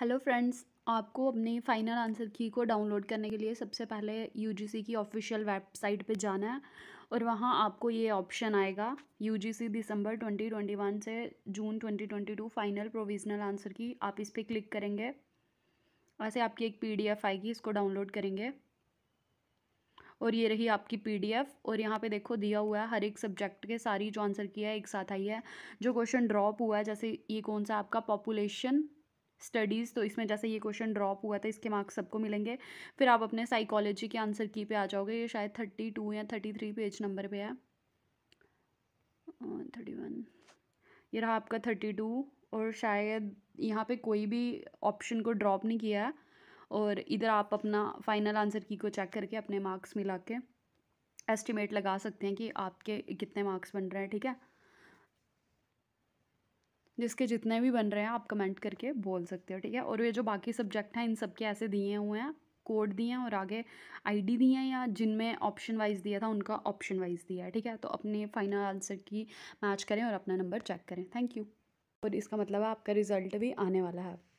hello friends आपको अपने final answer की को डाउनलोड करने के लिए सबसे पहले यूजीसी की ऑफिशियल वेबसाइट पे जाना है और वहाँ आपको ये ऑप्शन आएगा यूजीसी दिसंबर 2021 से जून 2022 फाइनल प्रोविजनल आंसर की आप इस पर क्लिक करेंगे वैसे आपकी एक पीडीएफ आएगी इसको डाउनलोड करेंगे और ये रही आपकी पीडीएफ और यहाँ पे देखो दिया हुआ है हर एक सब्जेक्ट के सारी जो आंसर की है एक साथ आई है जो क्वेश्चन ड्रॉप हुआ है जैसे ये कौन सा आपका पॉपुलेशन स्टडीज़ तो इसमें जैसे ये क्वेश्चन ड्रॉप हुआ था इसके मार्क्स सबको मिलेंगे फिर आप अपने साइकोलॉजी के आंसर की पे आ जाओगे ये शायद थर्टी टू या थर्टी थ्री पेज नंबर पे है थर्टी वन ये रहा आपका थर्टी टू और शायद यहाँ पे कोई भी ऑप्शन को ड्रॉप नहीं किया है और इधर आप अपना फाइनल आंसर की को चेक करके अपने मार्क्स मिला के एस्टिमेट लगा सकते हैं कि आपके कितने मार्क्स बन रहे हैं ठीक है जिसके जितने भी बन रहे हैं आप कमेंट करके बोल सकते हो ठीक है और ये जो बाकी सब्जेक्ट हैं इन सब के ऐसे दिए हुए हैं कोड दिए हैं और आगे आईडी दिए हैं या जिनमें ऑप्शन वाइज दिया था उनका ऑप्शन वाइज दिया है ठीक है तो अपने फाइनल आंसर की मैच करें और अपना नंबर चेक करें थैंक यू और इसका मतलब है आपका रिजल्ट भी आने वाला है